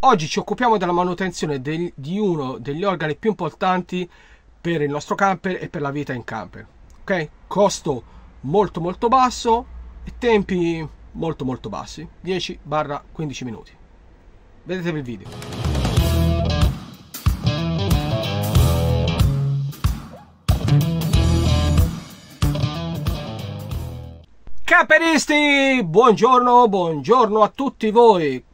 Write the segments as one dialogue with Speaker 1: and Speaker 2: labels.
Speaker 1: Oggi ci occupiamo della manutenzione del, di uno degli organi più importanti per il nostro camper e per la vita in camper. Ok? Costo molto molto basso e tempi molto molto bassi, 10-15 minuti. Vedetevi il video. Camperisti, buongiorno, buongiorno a tutti voi.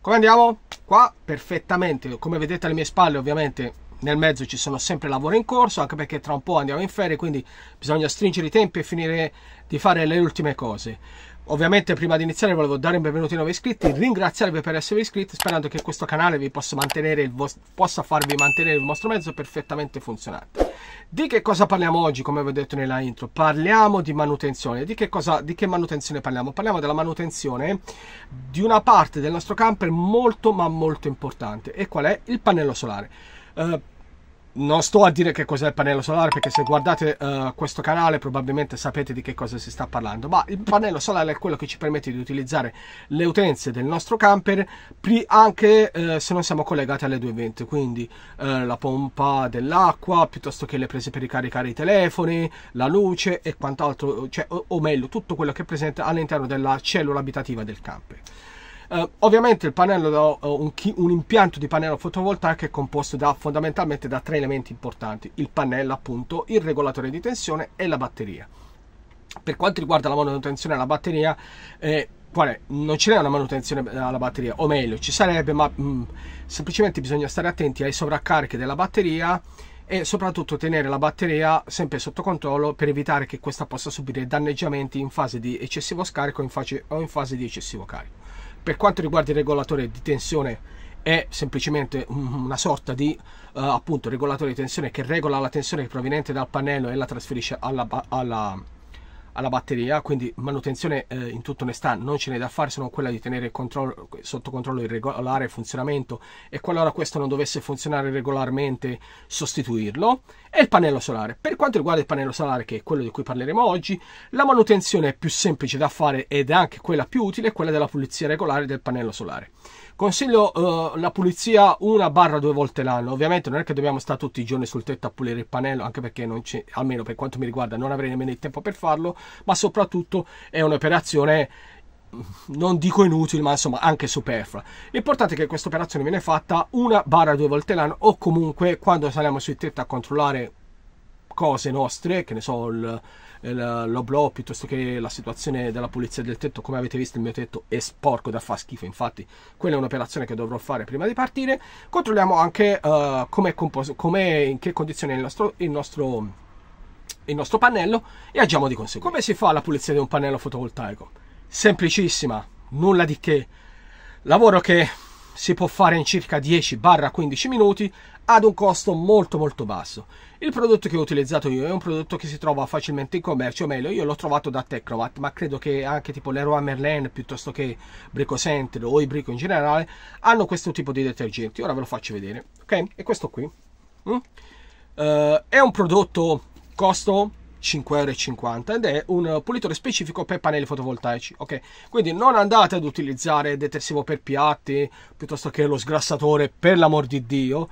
Speaker 1: Come andiamo? qua perfettamente come vedete alle mie spalle ovviamente nel mezzo ci sono sempre lavori in corso anche perché tra un po' andiamo in ferie quindi bisogna stringere i tempi e finire di fare le ultime cose Ovviamente prima di iniziare volevo dare un benvenuto ai nuovi iscritti, ringraziarvi per essere iscritti sperando che questo canale vi possa, possa farvi mantenere il vostro mezzo perfettamente funzionante. Di che cosa parliamo oggi, come vi ho detto nella intro? Parliamo di manutenzione. Di che, cosa, di che manutenzione parliamo? Parliamo della manutenzione di una parte del nostro camper molto ma molto importante e qual è il pannello solare. Uh, non sto a dire che cos'è il pannello solare perché se guardate uh, questo canale probabilmente sapete di che cosa si sta parlando ma il pannello solare è quello che ci permette di utilizzare le utenze del nostro camper anche uh, se non siamo collegati alle due 220 quindi uh, la pompa dell'acqua piuttosto che le prese per ricaricare i telefoni la luce e quant'altro cioè, o, o meglio tutto quello che è presente all'interno della cellula abitativa del camper eh, ovviamente il pannello, eh, un, un, impianto di pannello fotovoltaico è composto da, fondamentalmente da tre elementi importanti, il pannello appunto, il regolatore di tensione e la batteria. Per quanto riguarda la manutenzione alla batteria, eh, quale, non ce n'è una manutenzione eh, alla batteria, o meglio, ci sarebbe, ma mh, mm, semplicemente bisogna stare attenti ai sovraccarichi della batteria e soprattutto tenere la batteria sempre sotto controllo per evitare che questa possa subire danneggiamenti in fase di eccessivo scarico in fase, o in fase di eccessivo carico. Per quanto riguarda il regolatore di tensione è semplicemente una sorta di uh, appunto regolatore di tensione che regola la tensione proveniente dal pannello e la trasferisce alla, alla alla batteria, quindi manutenzione eh, in tutta onestà non ce n'è da fare se non quella di tenere controllo, sotto controllo il regolare funzionamento e qualora questo non dovesse funzionare regolarmente sostituirlo e il pannello solare. Per quanto riguarda il pannello solare che è quello di cui parleremo oggi, la manutenzione più semplice da fare ed è anche quella più utile è quella della pulizia regolare del pannello solare. Consiglio eh, la pulizia una barra due volte l'anno. Ovviamente non è che dobbiamo stare tutti i giorni sul tetto a pulire il pannello, anche perché non c'è, almeno per quanto mi riguarda, non avrei nemmeno il tempo per farlo, ma soprattutto è un'operazione non dico inutile, ma insomma anche superflua. L'importante è che questa operazione viene fatta una barra due volte l'anno o comunque quando saliamo sui tetti a controllare cose nostre, che ne so, il, l'oblò piuttosto che la situazione della pulizia del tetto come avete visto il mio tetto è sporco da far schifo infatti quella è un'operazione che dovrò fare prima di partire controlliamo anche uh, come è in che condizione il nostro, il nostro il nostro pannello e agiamo di conseguenza come si fa la pulizia di un pannello fotovoltaico semplicissima nulla di che lavoro che si può fare in circa 10-15 minuti ad un costo molto molto basso il prodotto che ho utilizzato io è un prodotto che si trova facilmente in commercio, o meglio io l'ho trovato da Tecnovat, ma credo che anche tipo l'Eroa Merlin piuttosto che Brico Center o i Brico in generale hanno questo tipo di detergenti. Ora ve lo faccio vedere, ok? E questo qui. Mm? Uh, è un prodotto costo 5,50€ ed è un pulitore specifico per pannelli fotovoltaici. Ok, quindi non andate ad utilizzare detersivo per piatti piuttosto che lo sgrassatore, per l'amor di Dio.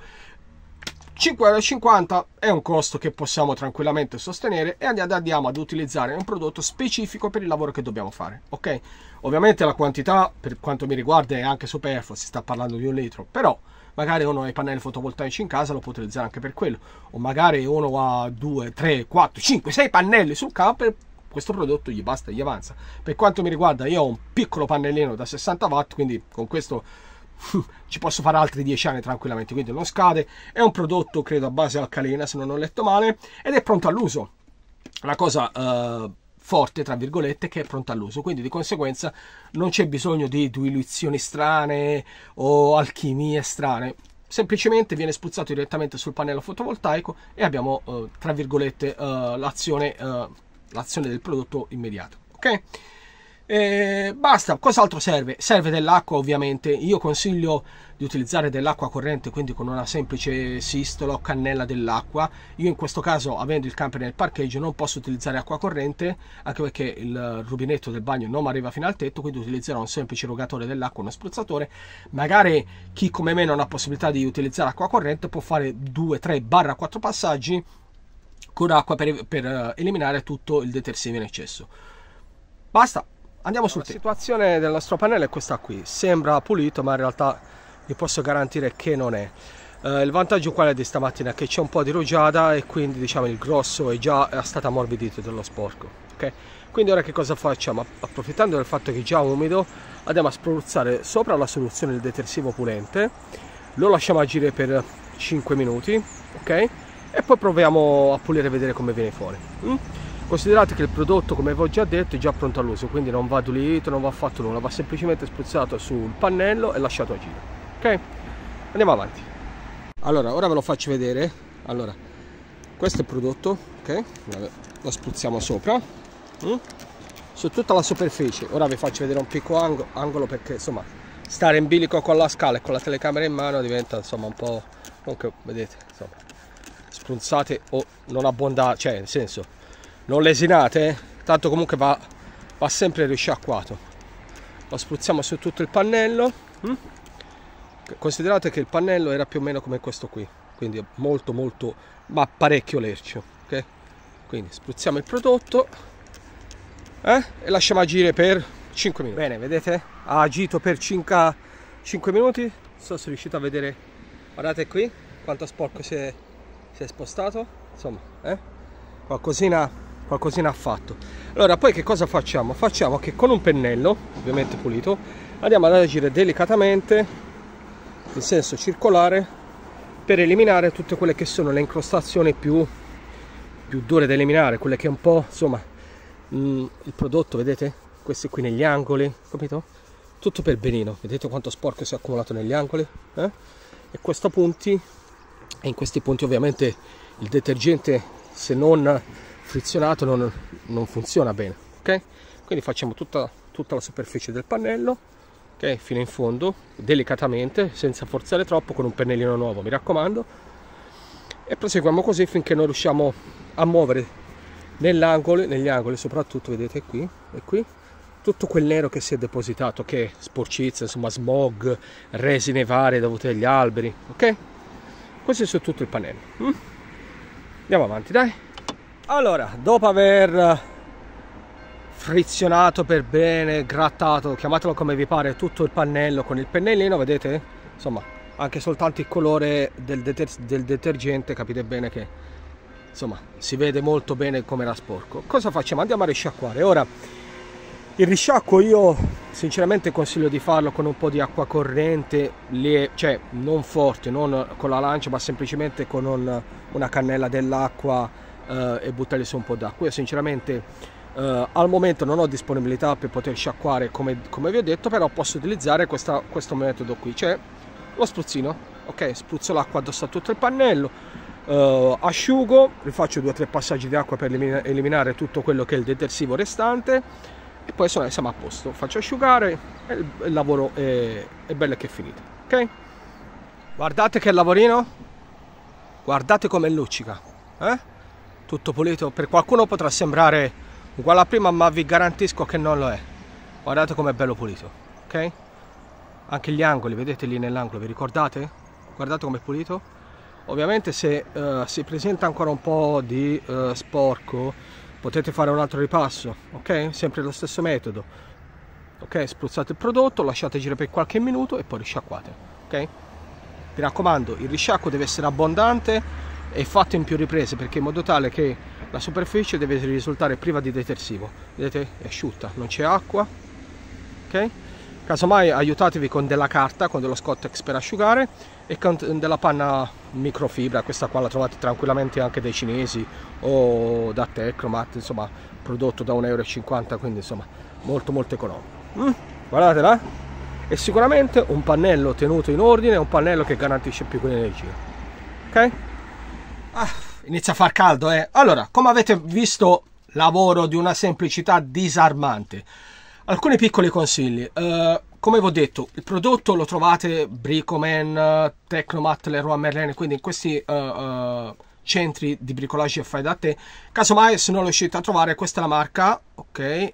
Speaker 1: 5,50€ è un costo che possiamo tranquillamente sostenere e andiamo ad utilizzare un prodotto specifico per il lavoro che dobbiamo fare, ok? Ovviamente la quantità, per quanto mi riguarda, è anche superflua, si sta parlando di un litro, però magari uno ha i pannelli fotovoltaici in casa, lo può utilizzare anche per quello, o magari uno ha 2, 3, 4, 5, 6 pannelli sul camper, questo prodotto gli basta, gli avanza. Per quanto mi riguarda, io ho un piccolo pannellino da 60 watt, quindi con questo ci posso fare altri 10 anni tranquillamente, quindi non scade. È un prodotto, credo, a base alcalina, se non ho letto male, ed è pronto all'uso. La cosa eh, forte, tra virgolette, che è pronto all'uso, quindi di conseguenza non c'è bisogno di diluizioni strane o alchimie strane. Semplicemente viene spruzzato direttamente sul pannello fotovoltaico e abbiamo, eh, tra virgolette, eh, l'azione, eh, l'azione del prodotto immediato. Ok? E eh, basta, cos'altro serve? Serve dell'acqua ovviamente, io consiglio di utilizzare dell'acqua corrente quindi con una semplice sistola o cannella dell'acqua, io in questo caso avendo il camper nel parcheggio non posso utilizzare acqua corrente anche perché il rubinetto del bagno non mi arriva fino al tetto quindi utilizzerò un semplice rogatore dell'acqua, uno spruzzatore, magari chi come me non ha possibilità di utilizzare acqua corrente può fare 2, 3, 4 passaggi con acqua per, per eh, eliminare tutto il detersivo in eccesso. Basta, Andiamo sul La tempo. situazione del nostro pannello è questa qui, sembra pulito ma in realtà vi posso garantire che non è. Eh, il vantaggio quale di stamattina? Che c'è un po' di rugiada e quindi diciamo il grosso è già è stato ammorbidito dello sporco. Okay? Quindi ora che cosa facciamo? Approfittando del fatto che è già umido andiamo a spruzzare sopra la soluzione del detersivo pulente, lo lasciamo agire per 5 minuti ok? e poi proviamo a pulire e vedere come viene fuori. Mm? Considerate che il prodotto, come vi ho già detto, è già pronto all'uso, quindi non va diluito, non va fatto nulla, va semplicemente spruzzato sul pannello e lasciato agire. Ok? Andiamo avanti. Allora, ora ve lo faccio vedere. Allora, questo è il prodotto, ok? lo spruzziamo sopra. Mm? Su tutta la superficie. Ora vi faccio vedere un piccolo angolo, angolo perché, insomma, stare in bilico con la scala e con la telecamera in mano diventa, insomma, un po'... Comunque, vedete, insomma, spruzzate o non abbondate, cioè, nel senso non lesinate eh? tanto comunque va, va sempre risciacquato lo spruzziamo su tutto il pannello hm? considerate che il pannello era più o meno come questo qui quindi molto molto ma parecchio lercio ok quindi spruzziamo il prodotto eh? e lasciamo agire per 5 minuti bene vedete ha agito per circa 5 minuti non so se riuscite a vedere guardate qui quanto sporco si è, si è spostato insomma eh? qualcosina qualcosina ha fatto allora poi che cosa facciamo facciamo che con un pennello ovviamente pulito andiamo ad agire delicatamente in senso circolare per eliminare tutte quelle che sono le incrostazioni più, più dure da eliminare quelle che un po' insomma mh, mm, il prodotto vedete questi qui negli angoli capito tutto per benino vedete quanto sporco si è accumulato negli angoli eh? e questo punti e in questi punti ovviamente il detergente se non frizionato non, non funziona bene ok quindi facciamo tutta, tutta la superficie del pannello ok fino in fondo delicatamente senza forzare troppo con un pennellino nuovo mi raccomando e proseguiamo così finché non riusciamo a muovere nell'angolo negli angoli soprattutto vedete qui e qui tutto quel nero che si è depositato che è sporcizia insomma smog resine varie dovute agli alberi ok questo è su tutto il pannello mm? andiamo avanti dai allora, dopo aver frizionato per bene, grattato, chiamatelo come vi pare, tutto il pannello con il pennellino, vedete? Insomma, anche soltanto il colore del, deter del detergente capite bene che insomma, si vede molto bene come era sporco. Cosa facciamo? Andiamo a risciacquare. Ora, il risciacquo io sinceramente consiglio di farlo con un po' di acqua corrente, cioè non forte, non con la lancia, ma semplicemente con un, una cannella dell'acqua eh, e buttare su un po' d'acqua. Io sinceramente Uh, al momento non ho disponibilità per poter sciacquare come, come vi ho detto, però posso utilizzare questa, questo metodo qui, cioè lo spruzzino, ok? Spruzzo l'acqua addosso a tutto il pannello, uh, asciugo, rifaccio due o tre passaggi di acqua per eliminare tutto quello che è il detersivo restante e poi sono, siamo a posto, faccio asciugare e il, il lavoro è, è bello che è finito, ok? Guardate che lavorino, guardate come luccica, eh? tutto pulito per qualcuno potrà sembrare uguale a prima ma vi garantisco che non lo è guardate com'è bello pulito ok anche gli angoli vedete lì nell'angolo vi ricordate guardate com'è pulito ovviamente se uh, si presenta ancora un po di uh, sporco potete fare un altro ripasso ok sempre lo stesso metodo ok spruzzate il prodotto lasciate girare per qualche minuto e poi risciacquate ok mi raccomando il risciacquo deve essere abbondante e fatto in più riprese perché in modo tale che la superficie deve risultare priva di detersivo vedete è asciutta non c'è acqua ok casomai aiutatevi con della carta con dello scottex per asciugare e con della panna microfibra questa qua la trovate tranquillamente anche dai cinesi o da tecromat insomma prodotto da 1,50 euro quindi insomma molto molto economico mm, guardatela e eh. sicuramente un pannello tenuto in ordine è un pannello che garantisce più quell'energia ok Ah, inizia a far caldo, eh. Allora, come avete visto, lavoro di una semplicità disarmante. Alcuni piccoli consigli. Uh, come vi ho detto, il prodotto lo trovate Bricoman, Tecnomat, Leroy Merlin, quindi in questi uh, uh, centri di bricolage e fai da te. Casomai, se non lo riuscite a trovare, questa è la marca, ok?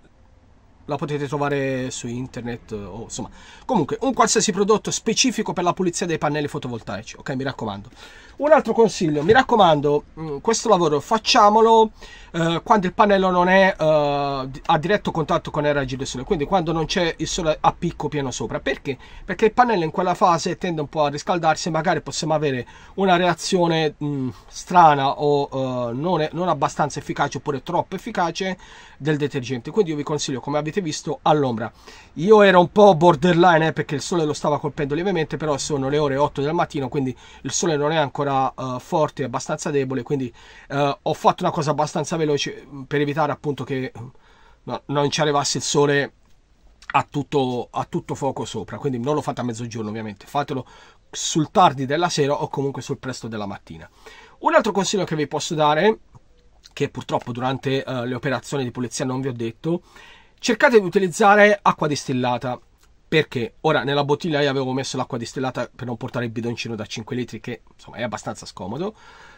Speaker 1: la potete trovare su internet eh, o insomma comunque un qualsiasi prodotto specifico per la pulizia dei pannelli fotovoltaici ok mi raccomando un altro consiglio mi raccomando mm, questo lavoro facciamolo eh, quando il pannello non è eh, a diretto contatto con il raggio del sole quindi quando non c'è il sole a picco pieno sopra perché perché il pannello in quella fase tende un po' a riscaldarsi e magari possiamo avere una reazione mh, mm, strana o eh, non, è, non abbastanza efficace oppure troppo efficace del detergente quindi io vi consiglio come avete avete visto all'ombra. Io ero un po' borderline eh, perché il sole lo stava colpendo lievemente, però sono le ore 8 del mattino, quindi il sole non è ancora uh, forte, è abbastanza debole, quindi uh, ho fatto una cosa abbastanza veloce mm, per evitare appunto che mm, no, non ci arrivasse il sole a tutto, a tutto fuoco sopra, quindi non lo fate a mezzogiorno ovviamente, fatelo sul tardi della sera o comunque sul presto della mattina. Un altro consiglio che vi posso dare che purtroppo durante uh, le operazioni di pulizia non vi ho detto, cercate di utilizzare acqua distillata perché ora nella bottiglia io avevo messo l'acqua distillata per non portare il bidoncino da 5 litri che insomma è abbastanza scomodo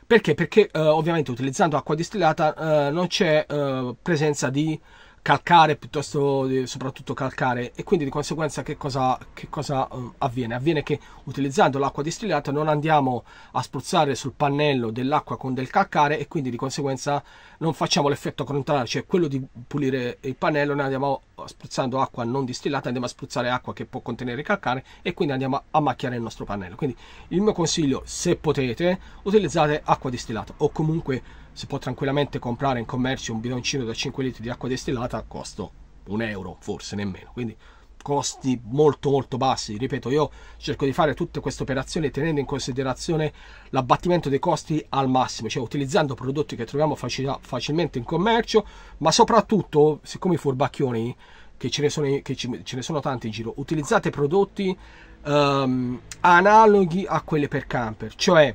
Speaker 1: perché perché eh, ovviamente utilizzando acqua distillata eh, non c'è eh, presenza di calcare piuttosto eh, soprattutto calcare e quindi di conseguenza che cosa, che cosa eh, avviene? Avviene che utilizzando l'acqua distillata non andiamo a spruzzare sul pannello dell'acqua con del calcare e quindi di conseguenza non facciamo l'effetto contrario, cioè quello di pulire il pannello, noi andiamo spruzzando acqua non distillata, andiamo a spruzzare acqua che può contenere calcare e quindi andiamo a macchiare il nostro pannello. Quindi il mio consiglio, se potete, utilizzate acqua distillata o comunque si può tranquillamente comprare in commercio un bidoncino da 5 litri di acqua distillata a costo un euro, forse nemmeno. Quindi costi molto molto bassi. Ripeto, io cerco di fare tutte queste operazioni tenendo in considerazione l'abbattimento dei costi al massimo, cioè utilizzando prodotti che troviamo facil facilmente in commercio, ma soprattutto, siccome i furbacchioni, che ce ne sono, che ce ne sono tanti in giro, utilizzate prodotti um, analoghi a quelli per camper, cioè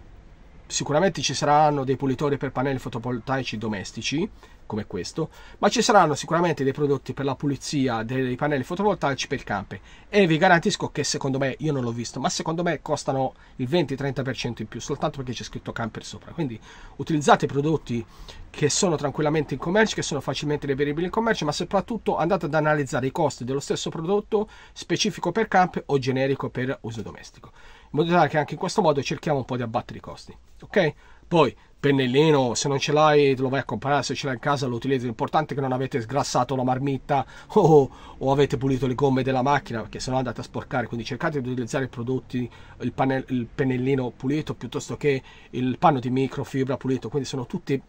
Speaker 1: sicuramente ci saranno dei pulitori per pannelli fotovoltaici domestici, come questo, ma ci saranno sicuramente dei prodotti per la pulizia dei pannelli fotovoltaici per il campe. E vi garantisco che secondo me, io non l'ho visto, ma secondo me costano il 20-30% in più, soltanto perché c'è scritto camper sopra. Quindi utilizzate prodotti che sono tranquillamente in commercio, che sono facilmente reperibili in commercio, ma soprattutto andate ad analizzare i costi dello stesso prodotto specifico per camp o generico per uso domestico modo tale che anche in questo modo cerchiamo un po' di abbattere i costi. Ok? Poi pennellino, se non ce l'hai te lo vai a comprare, se ce l'hai in casa lo utilizzi, l'importante è che non avete sgrassato la marmitta o, o, avete pulito le gomme della macchina perché se no andate a sporcare, quindi cercate di utilizzare i prodotti, il, panel, il pennellino pulito piuttosto che il panno di microfibra pulito, quindi sono tutti...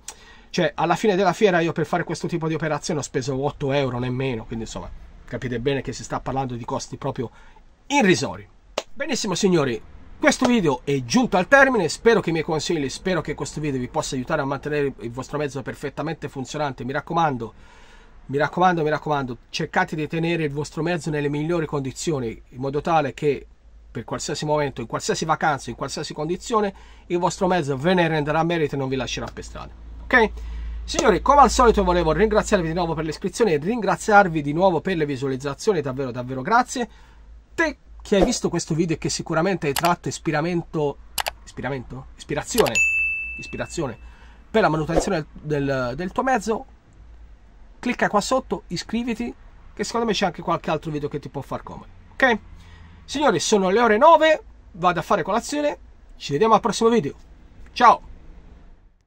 Speaker 1: Cioè, alla fine della fiera io per fare questo tipo di operazione ho speso 8 euro nemmeno, quindi insomma capite bene che si sta parlando di costi proprio irrisori. Benissimo signori, questo video è giunto al termine, spero che i miei consigli, spero che questo video vi possa aiutare a mantenere il vostro mezzo perfettamente funzionante. Mi raccomando, mi raccomando, mi raccomando, cercate di tenere il vostro mezzo nelle migliori condizioni, in modo tale che per qualsiasi momento, in qualsiasi vacanza, in qualsiasi condizione, il vostro mezzo ve ne renderà merito e non vi lascerà per strada. Ok? Signori, come al solito volevo ringraziarvi di nuovo per l'iscrizione e ringraziarvi di nuovo per le visualizzazioni, davvero davvero grazie. Te chi ha visto questo video e che sicuramente hai tratto ispiramento, ispiramento? Ispirazione, ispirazione per la manutenzione del, del tuo mezzo, clicca qua sotto, iscriviti, che secondo me c'è anche qualche altro video che ti può far comodo. Ok? Signori, sono le ore 9, vado a fare colazione, ci vediamo al prossimo video. Ciao!